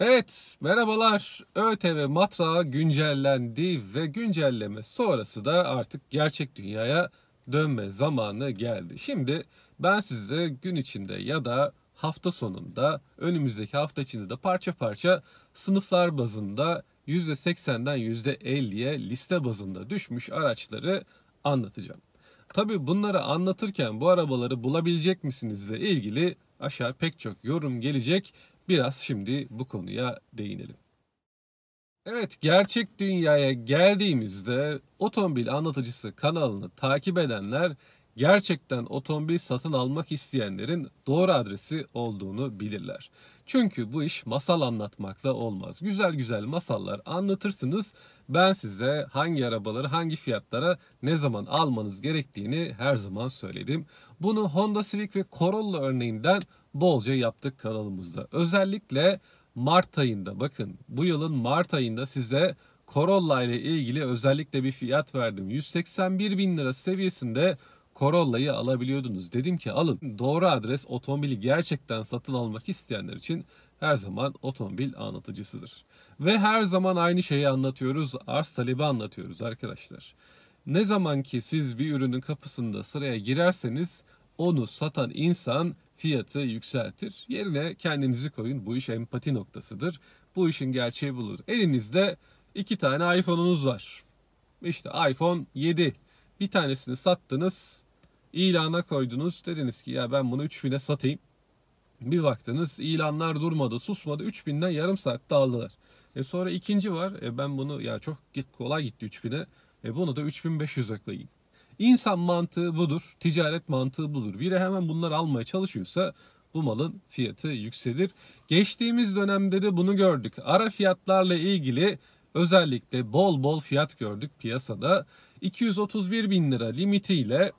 Evet, merhabalar. ÖTV Matra güncellendi ve güncelleme sonrası da artık gerçek dünyaya dönme zamanı geldi. Şimdi ben size gün içinde ya da hafta sonunda, önümüzdeki hafta içinde de parça parça sınıflar bazında %80'den %50'ye liste bazında düşmüş araçları anlatacağım. Tabi bunları anlatırken bu arabaları bulabilecek misinizle ilgili aşağı pek çok yorum gelecek Biraz şimdi bu konuya değinelim. Evet gerçek dünyaya geldiğimizde otomobil anlatıcısı kanalını takip edenler gerçekten otomobil satın almak isteyenlerin doğru adresi olduğunu bilirler. Çünkü bu iş masal anlatmakla olmaz. Güzel güzel masallar anlatırsınız. Ben size hangi arabaları hangi fiyatlara ne zaman almanız gerektiğini her zaman söyledim. Bunu Honda Civic ve Corolla örneğinden bolca yaptık kanalımızda. Özellikle Mart ayında bakın bu yılın Mart ayında size Corolla ile ilgili özellikle bir fiyat verdim. 181 bin lira seviyesinde Corolla'yı alabiliyordunuz. Dedim ki alın doğru adres otomobili gerçekten satın almak isteyenler için her zaman otomobil anlatıcısıdır. Ve her zaman aynı şeyi anlatıyoruz. Arz talebi anlatıyoruz arkadaşlar. Ne zaman ki siz bir ürünün kapısında sıraya girerseniz onu satan insan fiyatı yükseltir. Yerine kendinizi koyun. Bu iş empati noktasıdır. Bu işin gerçeği bulur. Elinizde iki tane iPhone'unuz var. İşte iPhone 7. Bir tanesini sattınız. ilana koydunuz. Dediniz ki ya ben bunu 3000'e satayım. Bir baktınız ilanlar durmadı, susmadı. 3000'den yarım saat aldılar. E sonra ikinci var. E ben bunu ya çok kolay gitti 3000'e. E bunu da 3500'e koyayım. İnsan mantığı budur, ticaret mantığı budur. Biri hemen bunları almaya çalışıyorsa bu malın fiyatı yükselir. Geçtiğimiz dönemde de bunu gördük. Ara fiyatlarla ilgili özellikle bol bol fiyat gördük piyasada. 231 bin lira limitiyle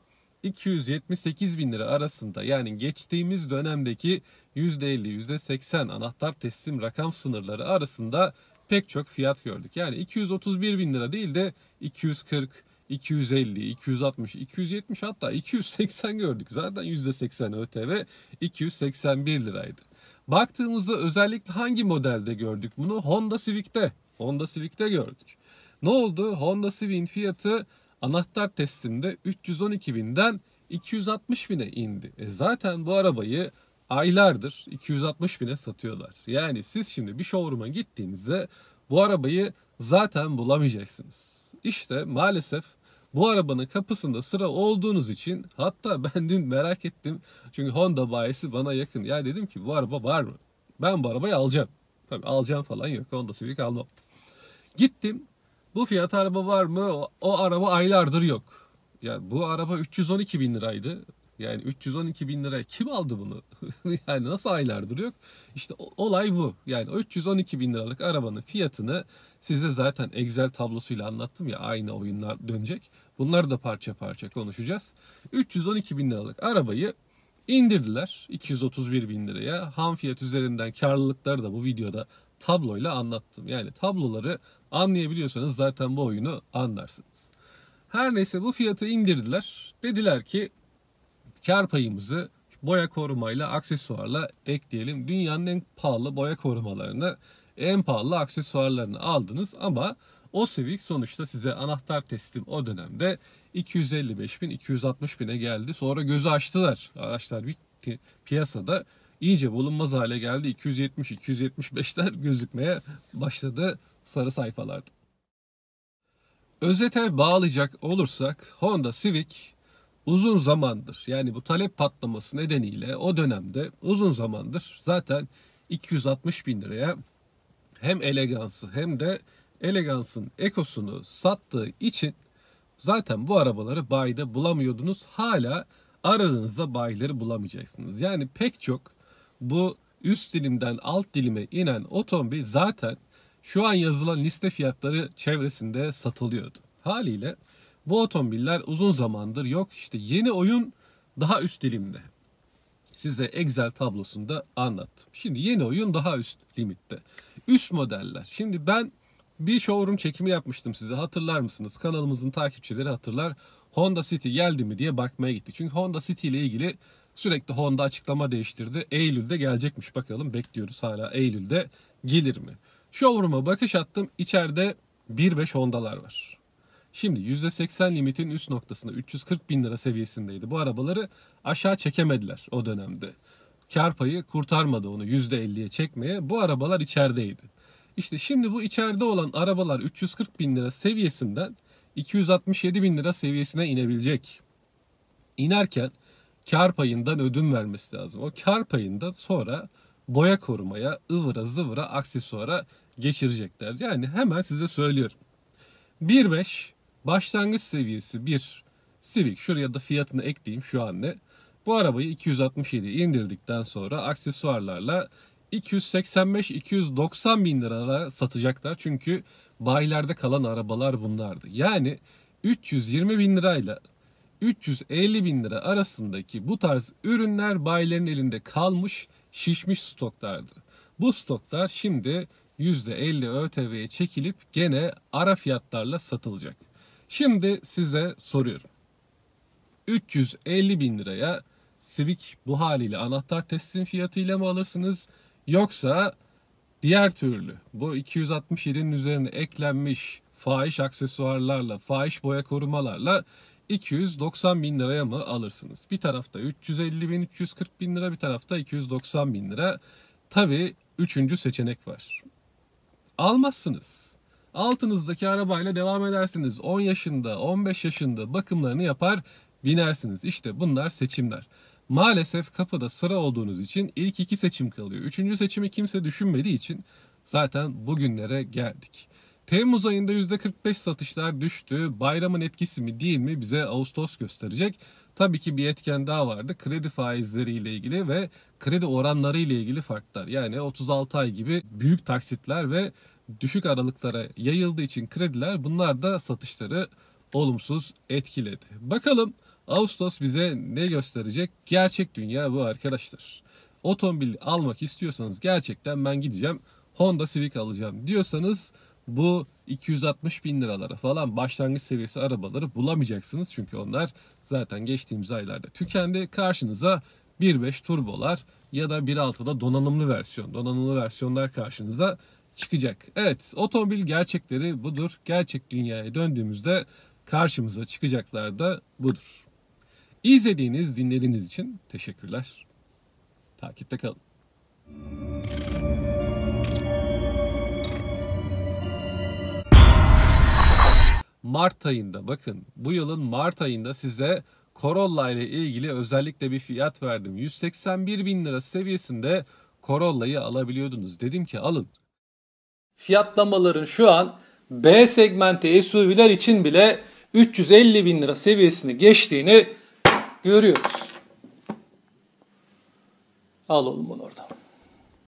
278 bin lira arasında yani geçtiğimiz dönemdeki %50, %80 anahtar teslim rakam sınırları arasında pek çok fiyat gördük. Yani 231 bin lira değil de 240, 250, 260, 270 hatta 280 gördük. Zaten %80 ÖTV 281 liraydı. Baktığımızda özellikle hangi modelde gördük bunu? Honda Civic'te. Honda Civic'te gördük. Ne oldu? Honda Civic'in fiyatı anahtar testinde 312 binden 260 bine indi. E zaten bu arabayı aylardır 260 bine satıyorlar. Yani siz şimdi bir showroom'a gittiğinizde bu arabayı zaten bulamayacaksınız. İşte maalesef bu arabanın kapısında sıra olduğunuz için hatta ben dün merak ettim. Çünkü Honda bayisi bana yakın. Ya dedim ki bu araba var mı? Ben bu arabayı alacağım. Tabii alacağım falan yok. Honda Civic almam. Gittim. Bu fiyat araba var mı? O, o araba aylardır yok. Yani bu araba 312 bin liraydı. Yani 312 bin liraya kim aldı bunu? yani nasıl aylardır yok? İşte olay bu. Yani 312 bin liralık arabanın fiyatını size zaten Excel tablosuyla anlattım ya aynı oyunlar dönecek. Bunları da parça parça konuşacağız. 312 bin liralık arabayı indirdiler 231 bin liraya. Ham fiyat üzerinden karlılıkları da bu videoda tabloyla anlattım. Yani tabloları anlayabiliyorsanız zaten bu oyunu anlarsınız. Her neyse bu fiyatı indirdiler. Dediler ki kar payımızı boya korumayla, aksesuarla ekleyelim. Dünyanın en pahalı boya korumalarını, en pahalı aksesuarlarını aldınız ama o Civic sonuçta size anahtar teslim o dönemde 255 bin, 260 bine geldi. Sonra gözü açtılar. Araçlar bitti. Piyasada iyice bulunmaz hale geldi. 270, 275'ler gözükmeye başladı sarı sayfalarda. Özete bağlayacak olursak Honda Civic uzun zamandır yani bu talep patlaması nedeniyle o dönemde uzun zamandır zaten 260 bin liraya hem elegansı hem de elegansın ekosunu sattığı için zaten bu arabaları bayide bulamıyordunuz. Hala aradığınızda bayileri bulamayacaksınız. Yani pek çok bu üst dilimden alt dilime inen otomobil zaten şu an yazılan liste fiyatları çevresinde satılıyordu. Haliyle bu otomobiller uzun zamandır yok. İşte yeni oyun daha üst dilimde. Size Excel tablosunda anlattım. Şimdi yeni oyun daha üst limitte. Üst modeller. Şimdi ben bir showroom çekimi yapmıştım size hatırlar mısınız? Kanalımızın takipçileri hatırlar. Honda City geldi mi diye bakmaya gittik. Çünkü Honda City ile ilgili sürekli Honda açıklama değiştirdi. Eylül'de gelecekmiş bakalım bekliyoruz hala Eylül'de gelir mi? Showroom'a bakış attım. İçeride 1.5 Honda'lar var. Şimdi %80 limitin üst noktasında 340 bin lira seviyesindeydi. Bu arabaları aşağı çekemediler o dönemde. Kar payı kurtarmadı onu %50'ye çekmeye. Bu arabalar içerideydi. İşte şimdi bu içeride olan arabalar 340 bin lira seviyesinden 267 bin lira seviyesine inebilecek. İnerken kar payından ödün vermesi lazım. O kar payından sonra boya korumaya, ıvıra zıvıra aksesuara geçirecekler. Yani hemen size söylüyorum. 1.5 Başlangıç seviyesi 1 Civic. Şuraya da fiyatını ekleyeyim şu an ne. Bu arabayı 267 indirdikten sonra aksesuarlarla 285-290 bin liralara satacaklar. Çünkü bayilerde kalan arabalar bunlardı. Yani 320 bin lirayla 350 bin lira arasındaki bu tarz ürünler bayilerin elinde kalmış şişmiş stoklardı. Bu stoklar şimdi %50 ÖTV'ye çekilip gene ara fiyatlarla satılacak. Şimdi size soruyorum. 350 bin liraya Civic bu haliyle anahtar teslim fiyatıyla mı alırsınız? Yoksa diğer türlü bu 267'nin üzerine eklenmiş fahiş aksesuarlarla, fahiş boya korumalarla 290 bin liraya mı alırsınız? Bir tarafta 350 bin, 340 bin lira, bir tarafta 290 bin lira. Tabii üçüncü seçenek var. Almazsınız altınızdaki arabayla devam edersiniz. 10 yaşında, 15 yaşında bakımlarını yapar, binersiniz. İşte bunlar seçimler. Maalesef kapıda sıra olduğunuz için ilk iki seçim kalıyor. Üçüncü seçimi kimse düşünmediği için zaten bugünlere geldik. Temmuz ayında %45 satışlar düştü. Bayramın etkisi mi değil mi bize Ağustos gösterecek. Tabii ki bir etken daha vardı. Kredi faizleriyle ilgili ve kredi oranları ile ilgili farklar. Yani 36 ay gibi büyük taksitler ve düşük aralıklara yayıldığı için krediler bunlar da satışları olumsuz etkiledi. Bakalım Ağustos bize ne gösterecek? Gerçek dünya bu arkadaşlar. Otomobil almak istiyorsanız gerçekten ben gideceğim Honda Civic alacağım diyorsanız bu 260 bin liralara falan başlangıç seviyesi arabaları bulamayacaksınız. Çünkü onlar zaten geçtiğimiz aylarda tükendi. Karşınıza 1.5 turbolar ya da 1.6'da donanımlı versiyon. Donanımlı versiyonlar karşınıza çıkacak. Evet otomobil gerçekleri budur. Gerçek dünyaya döndüğümüzde karşımıza çıkacaklar da budur. İzlediğiniz, dinlediğiniz için teşekkürler. Takipte kalın. Mart ayında bakın bu yılın Mart ayında size Corolla ile ilgili özellikle bir fiyat verdim. 181 bin lira seviyesinde Corolla'yı alabiliyordunuz. Dedim ki alın. Fiyatlamaların şu an B segmenti SUV'ler için bile 350 bin lira seviyesini geçtiğini görüyoruz. Alalım bunu oradan.